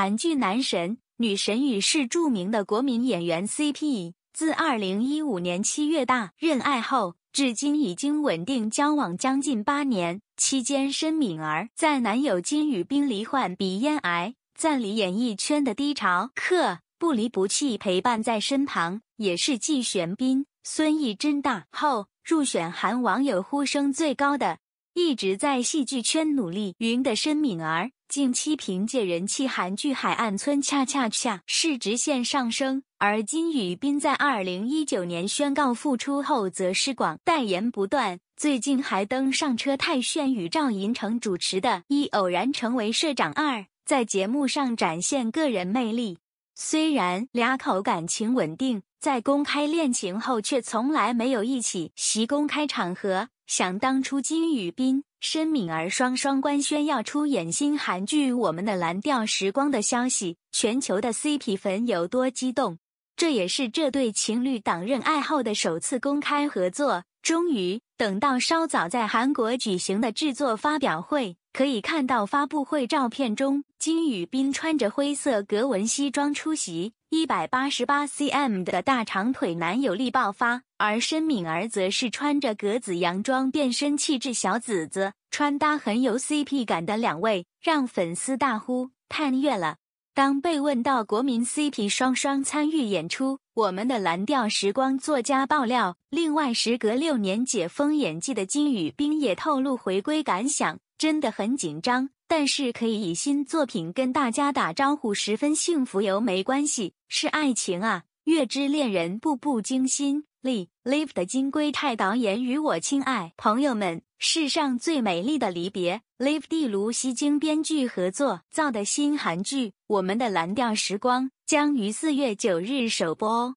韩剧男神女神与是著名的国民演员 CP，自2015年七月大任爱后，至今已经稳定交往将近八年。期间，申敏儿在男友金宇彬罹患鼻咽癌、暂离演艺圈的低潮刻不离不弃陪伴在身旁，也是继玄彬、孙艺珍大后入选韩网友呼声最高的。一直在戏剧圈努力。云的申敏儿近期凭借人气韩剧《海岸村恰恰恰》市值线上升，而金宇彬在2019年宣告复出后则是广代言不断，最近还登上车太铉与赵寅成主持的《一偶然成为社长二》在节目上展现个人魅力。虽然俩口感情稳定，在公开恋情后却从来没有一起袭公开场合。想当初，金宇彬、申敏儿双双官宣要出演新韩剧《我们的蓝调时光》的消息，全球的 CP 粉有多激动？这也是这对情侣党认爱好的首次公开合作。终于等到稍早在韩国举行的制作发表会，可以看到发布会照片中，金宇彬穿着灰色格纹西装出席，一百八十八 cm 的大长腿男友力爆发；而申敏儿则是穿着格子洋装变身气质小紫子，穿搭很有 CP 感的两位，让粉丝大呼太月了。当被问到国民 CP 双双参与演出，《我们的蓝调时光》作家爆料，另外时隔六年解封演技的金宇彬也透露回归感想，真的很紧张，但是可以以新作品跟大家打招呼，十分幸福。哟，没关系，是爱情啊。《月之恋人》步步惊心，Live Live 的金龟太导演与我亲爱朋友们，世上最美丽的离别，Live 地卢西京编剧合作造的新韩剧《我们的蓝调时光》将于四月九日首播哦。